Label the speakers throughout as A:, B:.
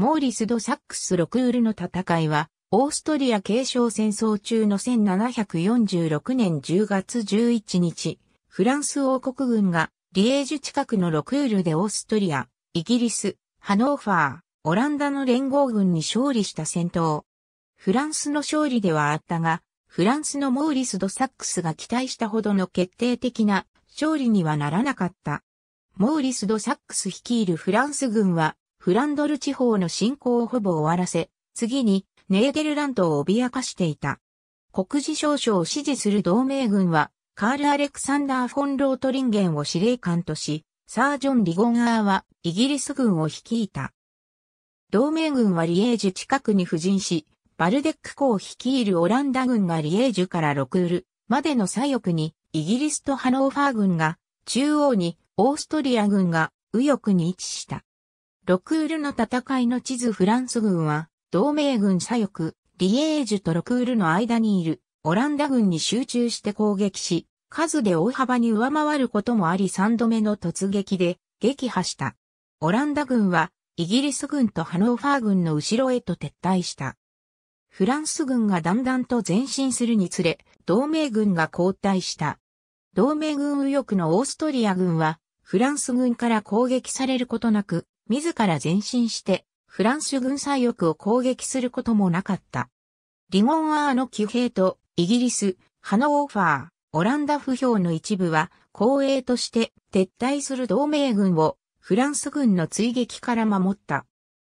A: モーリス・ド・サックス・ロクールの戦いは、オーストリア継承戦争中の1746年10月11日、フランス王国軍がリエージュ近くのロクールでオーストリア、イギリス、ハノーファー、オランダの連合軍に勝利した戦闘。フランスの勝利ではあったが、フランスのモーリス・ド・サックスが期待したほどの決定的な勝利にはならなかった。モーリス・ド・サックス率いるフランス軍はフランドル地方の侵攻をほぼ終わらせ、次にネーデルランドを脅かしていた。国事少将を支持する同盟軍は、カール・アレクサンダー・フォン・ロートリンゲンを司令官とし、サージョン・リゴンガーはイギリス軍を率いた。同盟軍はリエージュ近くに布陣し、バルデック公率いるオランダ軍がリエージュからロクールまでの左翼にイギリスとハノーファー軍が、中央にオーストリア軍が右翼に位置した。ロクールの戦いの地図フランス軍は、同盟軍左翼、リエージュとロクールの間にいる、オランダ軍に集中して攻撃し、数で大幅に上回ることもあり3度目の突撃で、撃破した。オランダ軍は、イギリス軍とハノーファー軍の後ろへと撤退した。フランス軍がだんだんと前進するにつれ、同盟軍が後退した。同盟軍右翼のオーストリア軍は、フランス軍から攻撃されることなく、自ら前進して、フランス軍左翼を攻撃することもなかった。リゴンアーの騎兵と、イギリス、ハノーファー、オランダ不評の一部は、後衛として撤退する同盟軍を、フランス軍の追撃から守った。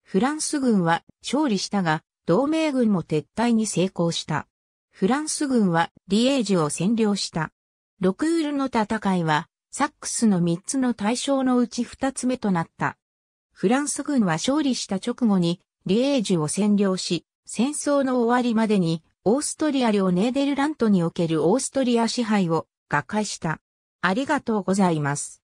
A: フランス軍は勝利したが、同盟軍も撤退に成功した。フランス軍はリエージュを占領した。ロクールの戦いは、サックスの3つの対象のうち2つ目となった。フランス軍は勝利した直後にリエージュを占領し、戦争の終わりまでにオーストリア領ネーデルラントにおけるオーストリア支配を瓦解した。ありがとうございます。